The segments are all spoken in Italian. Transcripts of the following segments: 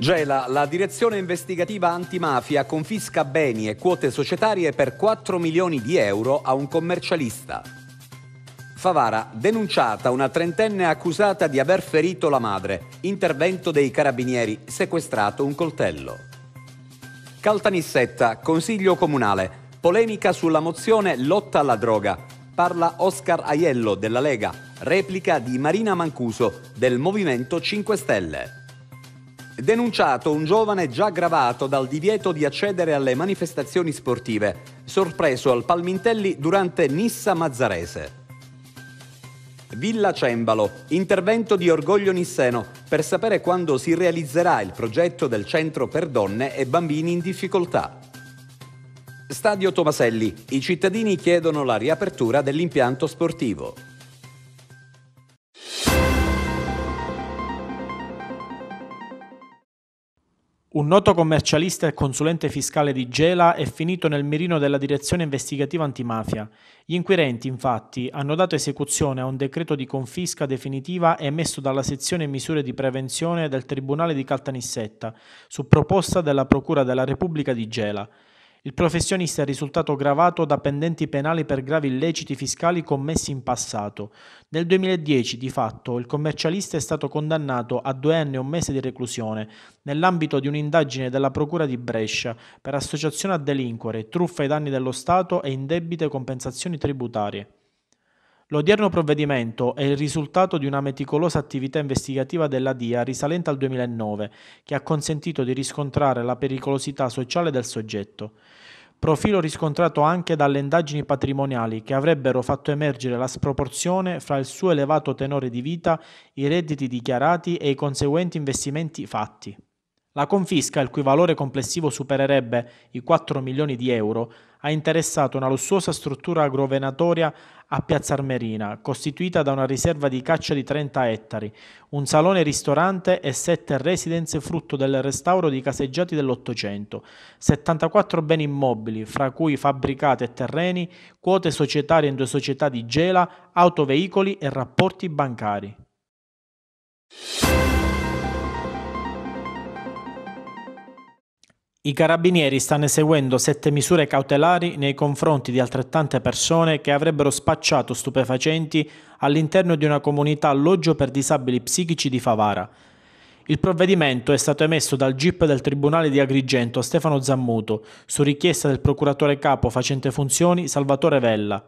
Gela, la direzione investigativa antimafia confisca beni e quote societarie per 4 milioni di euro a un commercialista. Favara, denunciata una trentenne accusata di aver ferito la madre. Intervento dei carabinieri, sequestrato un coltello. Caltanissetta, Consiglio Comunale. Polemica sulla mozione Lotta alla droga. Parla Oscar Aiello della Lega, replica di Marina Mancuso del Movimento 5 Stelle denunciato un giovane già gravato dal divieto di accedere alle manifestazioni sportive, sorpreso al Palmintelli durante Nissa Mazzarese. Villa Cembalo, intervento di Orgoglio Nisseno per sapere quando si realizzerà il progetto del centro per donne e bambini in difficoltà. Stadio Tomaselli, i cittadini chiedono la riapertura dell'impianto sportivo. Un noto commercialista e consulente fiscale di Gela è finito nel mirino della Direzione Investigativa Antimafia. Gli inquirenti, infatti, hanno dato esecuzione a un decreto di confisca definitiva emesso dalla sezione misure di prevenzione del Tribunale di Caltanissetta, su proposta della Procura della Repubblica di Gela. Il professionista è risultato gravato da pendenti penali per gravi illeciti fiscali commessi in passato. Nel 2010, di fatto, il commercialista è stato condannato a due anni e un mese di reclusione nell'ambito di un'indagine della Procura di Brescia per associazione a delinquere, truffa ai danni dello Stato e indebite compensazioni tributarie. L'odierno provvedimento è il risultato di una meticolosa attività investigativa della DIA risalente al 2009, che ha consentito di riscontrare la pericolosità sociale del soggetto. Profilo riscontrato anche dalle indagini patrimoniali che avrebbero fatto emergere la sproporzione fra il suo elevato tenore di vita, i redditi dichiarati e i conseguenti investimenti fatti. La confisca, il cui valore complessivo supererebbe i 4 milioni di euro, ha interessato una lussuosa struttura agrovenatoria a Piazza Armerina, costituita da una riserva di caccia di 30 ettari, un salone ristorante e sette residenze frutto del restauro di caseggiati dell'Ottocento, 74 beni immobili, fra cui fabbricate e terreni, quote societarie in due società di gela, autoveicoli e rapporti bancari. I carabinieri stanno eseguendo sette misure cautelari nei confronti di altrettante persone che avrebbero spacciato stupefacenti all'interno di una comunità alloggio per disabili psichici di Favara. Il provvedimento è stato emesso dal GIP del Tribunale di Agrigento Stefano Zammuto su richiesta del procuratore capo facente funzioni Salvatore Vella.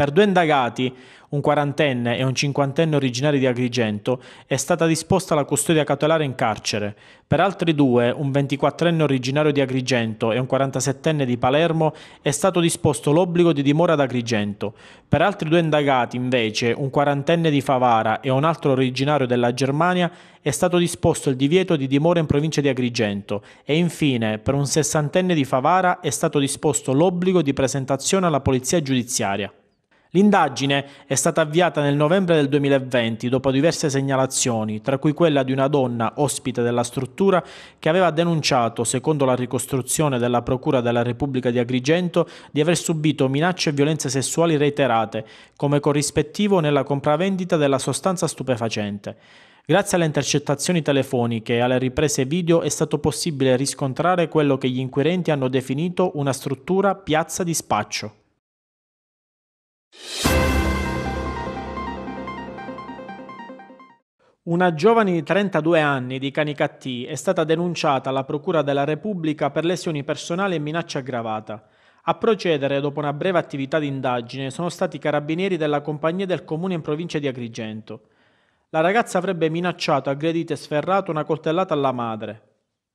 Per due indagati, un quarantenne e un cinquantenne originari di Agrigento, è stata disposta la custodia cautelare in carcere. Per altri due, un ventiquattrenne originario di Agrigento e un quarantasettenne di Palermo, è stato disposto l'obbligo di dimora ad Agrigento. Per altri due indagati, invece, un quarantenne di Favara e un altro originario della Germania, è stato disposto il divieto di dimora in provincia di Agrigento e infine, per un sessantenne di Favara, è stato disposto l'obbligo di presentazione alla polizia giudiziaria. L'indagine è stata avviata nel novembre del 2020 dopo diverse segnalazioni, tra cui quella di una donna ospite della struttura che aveva denunciato, secondo la ricostruzione della Procura della Repubblica di Agrigento, di aver subito minacce e violenze sessuali reiterate come corrispettivo nella compravendita della sostanza stupefacente. Grazie alle intercettazioni telefoniche e alle riprese video è stato possibile riscontrare quello che gli inquirenti hanno definito una struttura piazza di spaccio. Una giovane di 32 anni di Canicattì è stata denunciata alla Procura della Repubblica per lesioni personali e minaccia aggravata. A procedere, dopo una breve attività di indagine, sono stati i carabinieri della compagnia del comune in provincia di Agrigento. La ragazza avrebbe minacciato, aggredito e sferrato una coltellata alla madre,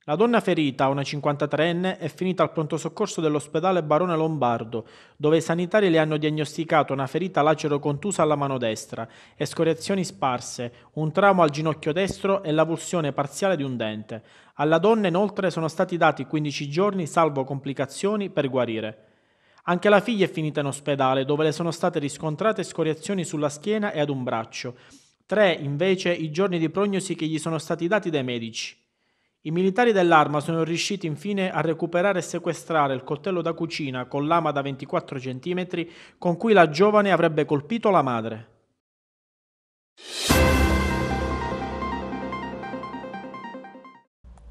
la donna ferita, una 53enne, è finita al pronto soccorso dell'ospedale Barone Lombardo, dove i sanitari le hanno diagnosticato una ferita lacero contusa alla mano destra, escoriazioni sparse, un trauma al ginocchio destro e l'avulsione parziale di un dente. Alla donna inoltre sono stati dati 15 giorni salvo complicazioni per guarire. Anche la figlia è finita in ospedale, dove le sono state riscontrate scoriazioni sulla schiena e ad un braccio. Tre, invece, i giorni di prognosi che gli sono stati dati dai medici. I militari dell'arma sono riusciti infine a recuperare e sequestrare il coltello da cucina con lama da 24 cm con cui la giovane avrebbe colpito la madre.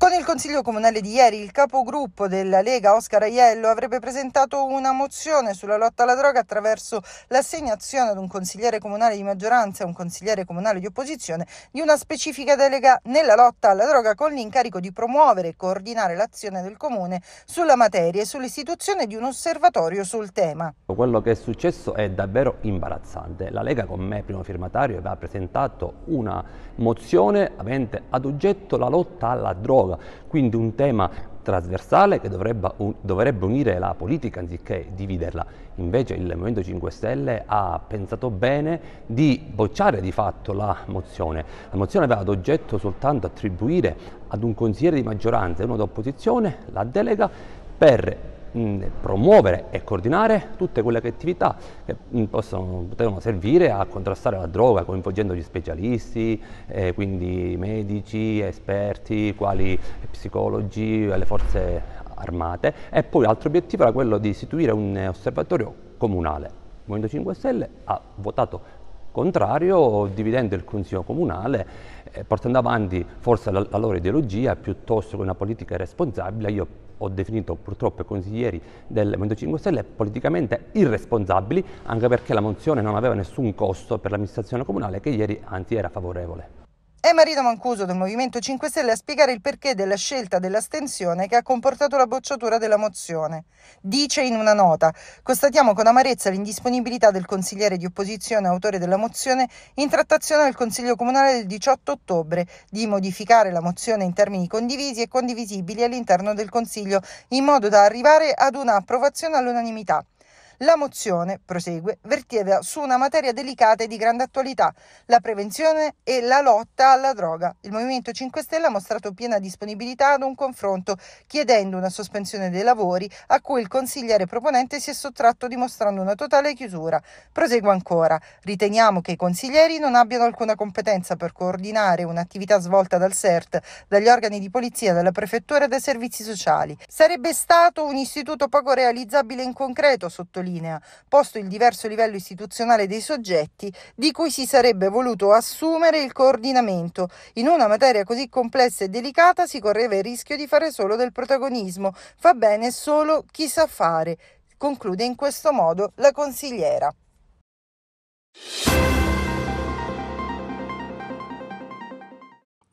Con il Consiglio Comunale di ieri il capogruppo della Lega Oscar Aiello avrebbe presentato una mozione sulla lotta alla droga attraverso l'assegnazione ad un consigliere comunale di maggioranza e un consigliere comunale di opposizione di una specifica delega nella lotta alla droga con l'incarico di promuovere e coordinare l'azione del comune sulla materia e sull'istituzione di un osservatorio sul tema. Quello che è successo è davvero imbarazzante. La Lega con me primo firmatario aveva presentato una mozione avente ad oggetto la lotta alla droga nuova. Quindi un tema trasversale che dovrebbe, un, dovrebbe, unire la politica anziché dividerla. Invece il Movimento 5 Stelle ha pensato bene di bocciare di fatto la mozione. La mozione aveva ad oggetto soltanto attribuire ad un consigliere di maggioranza e uno d'opposizione la delega per Mm. Eh, promuovere e coordinare tutte quelle attività che mm, possono, potevano servire a contrastare la droga, coinvolgendo gli specialisti, eh, quindi medici, esperti, quali psicologi, le forze armate. E poi l'altro obiettivo era quello di istituire un eh, osservatorio comunale. Il Movimento 5 Stelle ha votato contrario, dividendo il Consiglio Comunale, eh, portando avanti forse la, la, loro ideologia piuttosto che una politica responsabile, io ho definito purtroppo i consiglieri del Movimento 5 Stelle politicamente irresponsabili, anche perché la mozione non aveva nessun costo per l'amministrazione comunale che ieri anzi era favorevole. È Marina Mancuso del Movimento 5 Stelle a spiegare il perché della scelta dell'astensione che ha comportato la bocciatura della mozione. Dice in una nota: Constatiamo con amarezza l'indisponibilità del consigliere di opposizione autore della mozione in trattazione al Consiglio Comunale del 18 ottobre di modificare la mozione in termini condivisi e condivisibili all'interno del Consiglio in modo da arrivare ad una approvazione all'unanimità. La mozione, prosegue, vertieva su una materia delicata e di grande attualità, la prevenzione e la lotta alla droga. Il Movimento 5 Stelle ha mostrato piena disponibilità ad un confronto, chiedendo una sospensione dei lavori a cui il consigliere proponente si è sottratto dimostrando una totale chiusura. Prosegue ancora, riteniamo che i consiglieri non abbiano alcuna competenza per coordinare un'attività svolta dal CERT, dagli organi di polizia, dalla prefettura e dai servizi sociali. Sarebbe stato un istituto poco realizzabile in concreto, sotto il sottolinea, posto il diverso livello istituzionale dei soggetti di cui si sarebbe voluto assumere il coordinamento. In una materia così complessa e delicata si correva il rischio di fare solo del protagonismo, fa bene solo chi sa fare, conclude in questo modo la consigliera.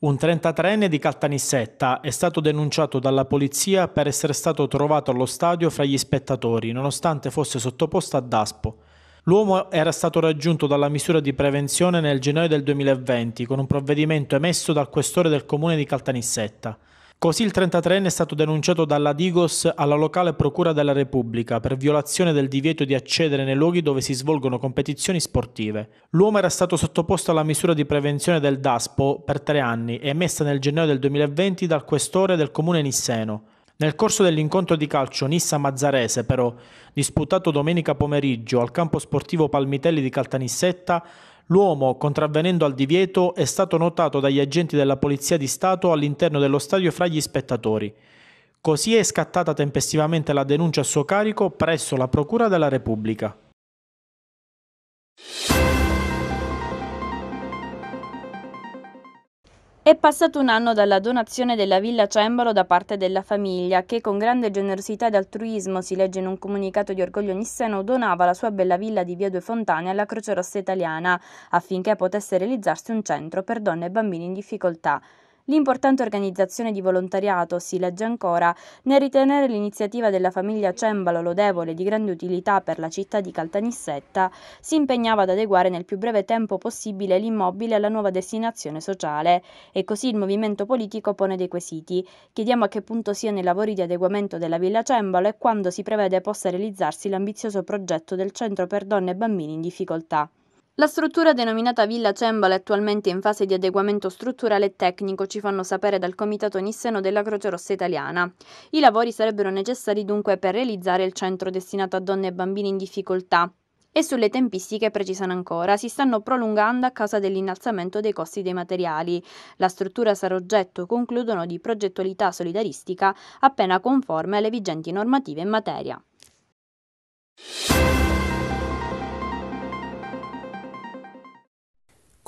Un 33enne di Caltanissetta è stato denunciato dalla polizia per essere stato trovato allo stadio fra gli spettatori, nonostante fosse sottoposto a DASPO. L'uomo era stato raggiunto dalla misura di prevenzione nel gennaio del 2020 con un provvedimento emesso dal questore del comune di Caltanissetta. Così il 33enne è stato denunciato dalla Digos alla locale Procura della Repubblica per violazione del divieto di accedere nei luoghi dove si svolgono competizioni sportive. L'uomo era stato sottoposto alla misura di prevenzione del DASPO per tre anni, emessa nel gennaio del 2020 dal questore del comune Nisseno. Nel corso dell'incontro di calcio Nissa-Mazzarese, però, disputato domenica pomeriggio al campo sportivo Palmitelli di Caltanissetta, L'uomo, contravvenendo al divieto, è stato notato dagli agenti della Polizia di Stato all'interno dello stadio fra gli spettatori. Così è scattata tempestivamente la denuncia a suo carico presso la Procura della Repubblica. È passato un anno dalla donazione della Villa Cembalo da parte della famiglia, che con grande generosità ed altruismo, si legge in un comunicato di Orgoglio Nisseno, donava la sua bella villa di Via Due Fontane alla Croce Rossa Italiana, affinché potesse realizzarsi un centro per donne e bambini in difficoltà. L'importante organizzazione di volontariato, si legge ancora, nel ritenere l'iniziativa della famiglia Cembalo lodevole e di grande utilità per la città di Caltanissetta, si impegnava ad adeguare nel più breve tempo possibile l'immobile alla nuova destinazione sociale e così il movimento politico pone dei quesiti. Chiediamo a che punto siano i lavori di adeguamento della Villa Cembalo e quando si prevede possa realizzarsi l'ambizioso progetto del centro per donne e bambini in difficoltà. La struttura denominata Villa Cembala è attualmente in fase di adeguamento strutturale e tecnico, ci fanno sapere dal Comitato Nisseno della Croce Rossa Italiana. I lavori sarebbero necessari dunque per realizzare il centro destinato a donne e bambini in difficoltà. E sulle tempistiche precisano ancora, si stanno prolungando a causa dell'innalzamento dei costi dei materiali. La struttura sarà oggetto, concludono, di progettualità solidaristica appena conforme alle vigenti normative in materia.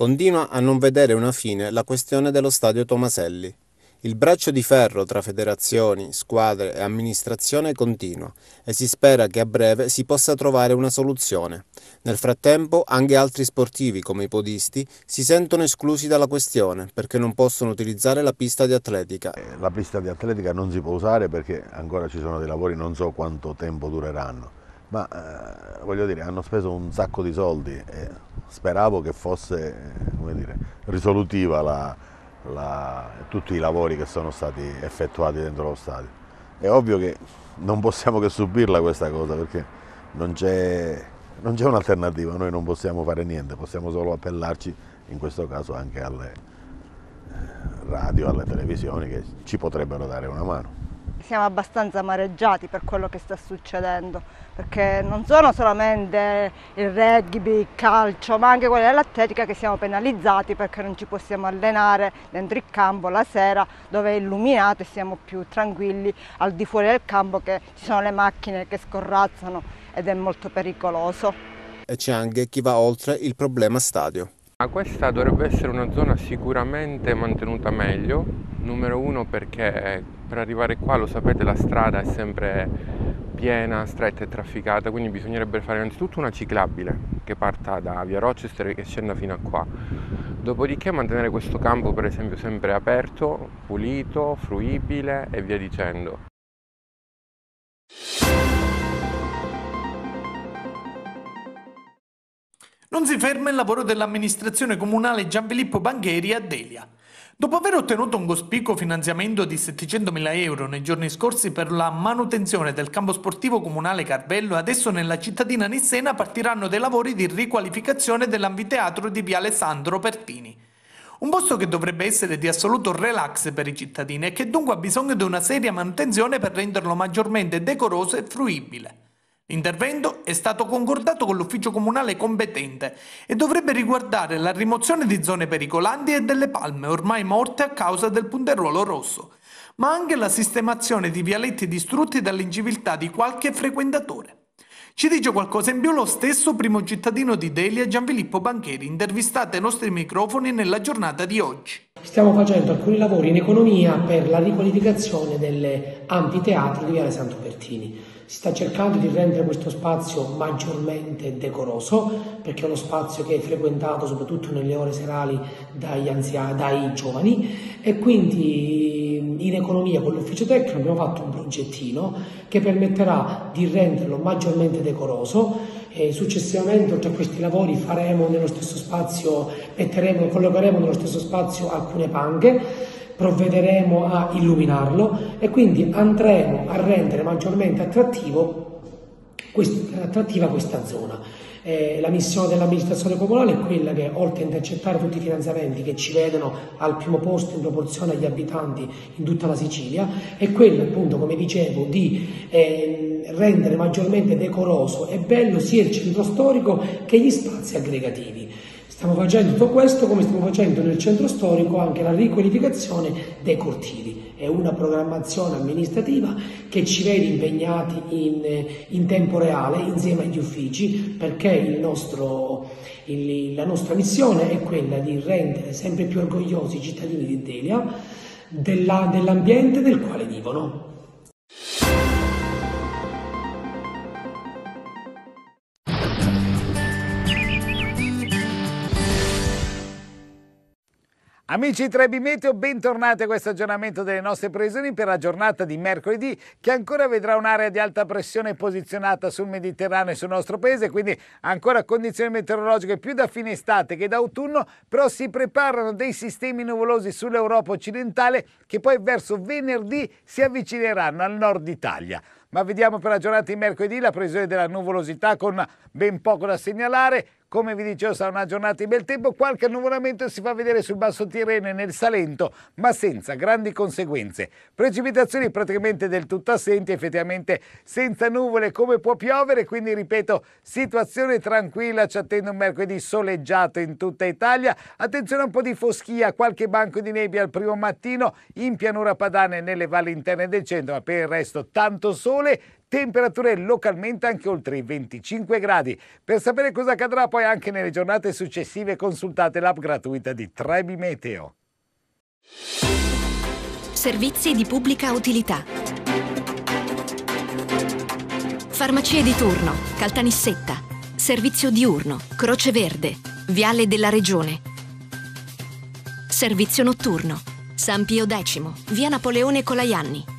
Continua a non vedere una fine la questione dello stadio Tomaselli. Il braccio di ferro tra federazioni, squadre e amministrazione continua e si spera che a breve si possa trovare una soluzione. Nel frattempo anche altri sportivi come i podisti si sentono esclusi dalla questione perché non possono utilizzare la pista di atletica. Eh, la pista di atletica non si può usare perché ancora ci sono dei lavori, non so quanto tempo dureranno ma eh, voglio dire, hanno speso un sacco di soldi e speravo che fosse dire, risolutiva la, la, tutti i lavori che sono stati effettuati dentro lo stadio. È ovvio che non possiamo che subirla questa cosa perché non c'è, non c'è un'alternativa, noi non possiamo fare niente, possiamo solo appellarci in questo caso anche alle eh, radio, alle televisioni che ci potrebbero dare una mano siamo abbastanza amareggiati per quello che sta succedendo, perché non sono solamente il rugby, il calcio, ma anche quella dell'atletica che siamo penalizzati perché non ci possiamo allenare dentro il campo la sera dove è illuminato e siamo più tranquilli al di fuori del campo che ci sono le macchine che scorrazzano ed è molto pericoloso. E c'è anche chi va oltre il problema stadio. Ma questa dovrebbe essere una zona sicuramente mantenuta meglio, numero uno perché per arrivare qua lo sapete la strada è sempre piena, stretta e trafficata, quindi bisognerebbe fare innanzitutto una ciclabile che parta da via Rochester e che scenda fino a qua. Dopodiché mantenere questo campo per esempio sempre aperto, pulito, fruibile e via dicendo. Non si ferma il lavoro dell'amministrazione comunale Gianfilippo Bangheri a Delia. Dopo aver ottenuto un cospicuo finanziamento di 700.000 euro nei giorni scorsi per la manutenzione del campo sportivo comunale Carvello, adesso nella cittadina nissena partiranno dei lavori di riqualificazione dell'anfiteatro di Viale Sandro Pertini. Un posto che dovrebbe essere di assoluto relax per i cittadini e che dunque ha bisogno di una seria manutenzione per renderlo maggiormente decoroso e fruibile. L'intervento è stato concordato con l'ufficio comunale competente e dovrebbe riguardare la rimozione di zone pericolanti e delle palme ormai morte a causa del punteruolo rosso, ma anche la sistemazione di vialetti distrutti dall'inciviltà di qualche frequentatore. Ci dice qualcosa in più lo stesso primo cittadino di Delia, Gianfilippo Bancheri, intervistato ai nostri microfoni nella giornata di oggi. Stiamo facendo alcuni lavori in economia per la riqualificazione delle ampi teatri di Viale Santo Bertini. Si sta cercando di rendere questo spazio maggiormente decoroso, perché è uno spazio che è frequentato soprattutto nelle ore serali dai, anziani, dai giovani e quindi in economia con l'ufficio tecnico abbiamo fatto un progettino che permetterà di renderlo maggiormente decoroso e successivamente oltre a questi lavori faremo nello stesso spazio, metteremo, collocheremo nello stesso spazio alcune panche provvederemo a illuminarlo e quindi andremo a rendere maggiormente attrattivo quest attrattiva questa zona. Eh, la missione dell'amministrazione comunale è quella che, oltre a intercettare tutti i finanziamenti che ci vedono al primo posto in proporzione agli abitanti in tutta la Sicilia, è quella appunto, come dicevo, di eh, rendere maggiormente decoroso e bello sia il centro storico che gli spazi aggregativi. Stiamo facendo tutto questo come stiamo facendo nel centro storico anche la riqualificazione dei cortili. È una programmazione amministrativa che ci vede impegnati in, eh, in tempo reale insieme agli uffici perché nostro, il, la nostra missione è quella di rendere sempre più orgogliosi i cittadini di Delia dell'ambiente nel quale vivono. Amici di Trebi Meteo, bentornati a questo aggiornamento delle nostre previsioni per la giornata di mercoledì che ancora vedrà un'area di alta pressione posizionata sul Mediterraneo e sul nostro paese, quindi ancora condizioni meteorologiche più da fine estate che da autunno, però si preparano dei sistemi nuvolosi sull'Europa occidentale che poi verso venerdì si avvicineranno al nord Italia ma vediamo per la giornata di mercoledì la previsione della nuvolosità con ben poco da segnalare. Come vi dicevo sarà una giornata di bel tempo, qualche annuvolamento si fa vedere sul basso Tirreno e nel Salento, ma senza grandi conseguenze. Precipitazioni praticamente del tutto assenti, effettivamente senza nuvole come può piovere, quindi ripeto, situazione tranquilla, ci attende un mercoledì soleggiato in tutta Italia. Attenzione a un po' di foschia, qualche banco di nebbia al primo mattino in pianura padana e nelle valli interne del centro, ma per il resto tanto sole, temperature localmente anche oltre i 25 gradi. Per sapere cosa accadrà poi anche nelle giornate successive consultate l'app gratuita di Trebi Meteo. Servizi di pubblica utilità. Farmacie di turno, Caltanissetta, servizio diurno, Croce Verde, Viale della Regione. Servizio notturno, San Pio X, Via Napoleone Colaianni.